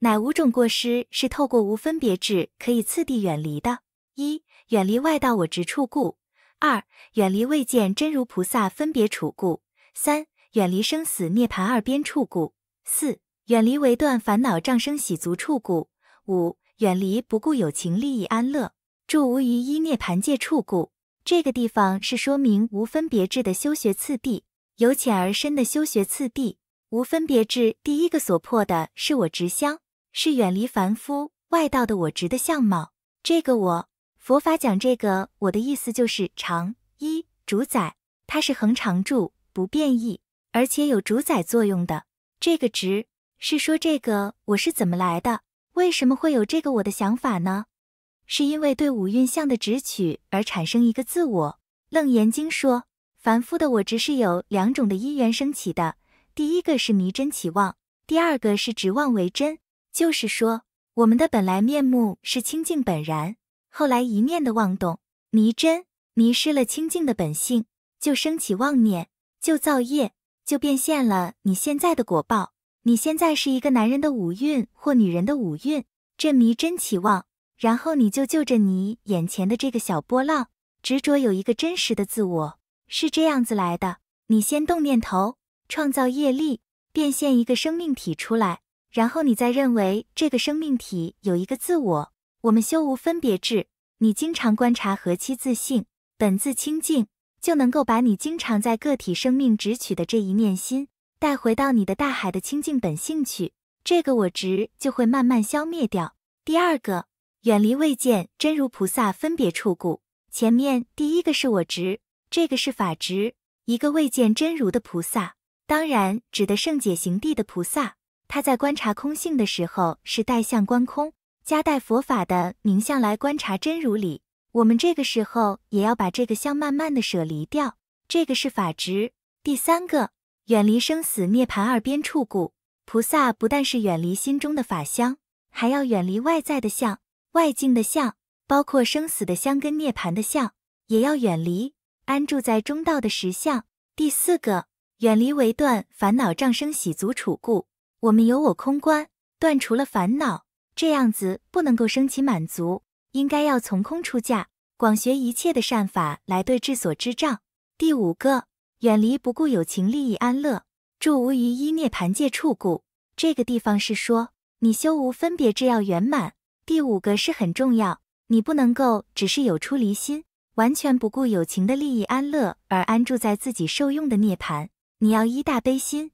乃五种过失是透过无分别智可以次第远离的：一、远离外道我执处故；二、远离未见真如菩萨分别处故；三、远离生死涅槃二边处故；四、远离为断烦恼障生喜足处故；五、远离不顾有情利益安乐住无余一涅槃界处故。这个地方是说明无分别智的修学次第，由浅而深的修学次第。无分别智第一个所破的是我执相。是远离凡夫外道的我执的相貌。这个我，佛法讲这个我的意思就是常一主宰，它是恒常住不变异，而且有主宰作用的。这个执是说这个我是怎么来的？为什么会有这个我的想法呢？是因为对五蕴相的执取而产生一个自我。楞严经说，凡夫的我执是有两种的因缘升起的，第一个是迷真起妄，第二个是执妄为真。就是说，我们的本来面目是清净本然，后来一念的妄动迷真，迷失了清净的本性，就升起妄念，就造业，就变现了你现在的果报。你现在是一个男人的五蕴或女人的五蕴，这迷真起妄，然后你就就着你眼前的这个小波浪，执着有一个真实的自我，是这样子来的。你先动念头，创造业力，变现一个生命体出来。然后你再认为这个生命体有一个自我，我们修无分别智，你经常观察和其自性本自清净，就能够把你经常在个体生命执取的这一念心带回到你的大海的清净本性去，这个我执就会慢慢消灭掉。第二个，远离未见真如菩萨分别处故。前面第一个是我执，这个是法执，一个未见真如的菩萨，当然指的圣解行地的菩萨。他在观察空性的时候，是带相观空，夹带佛法的名相来观察真如理。我们这个时候也要把这个相慢慢的舍离掉。这个是法执。第三个，远离生死涅槃二边处故，菩萨不但是远离心中的法相，还要远离外在的相，外境的相，包括生死的相跟涅槃的相，也要远离。安住在中道的实相。第四个，远离为断烦恼障生喜足处故。我们由我空观断除了烦恼，这样子不能够升起满足，应该要从空出价，广学一切的善法来对治所知障。第五个，远离不顾友情利益安乐，住无余依涅盘界处故。这个地方是说，你修无分别智要圆满。第五个是很重要，你不能够只是有出离心，完全不顾友情的利益安乐而安住在自己受用的涅盘，你要一大悲心。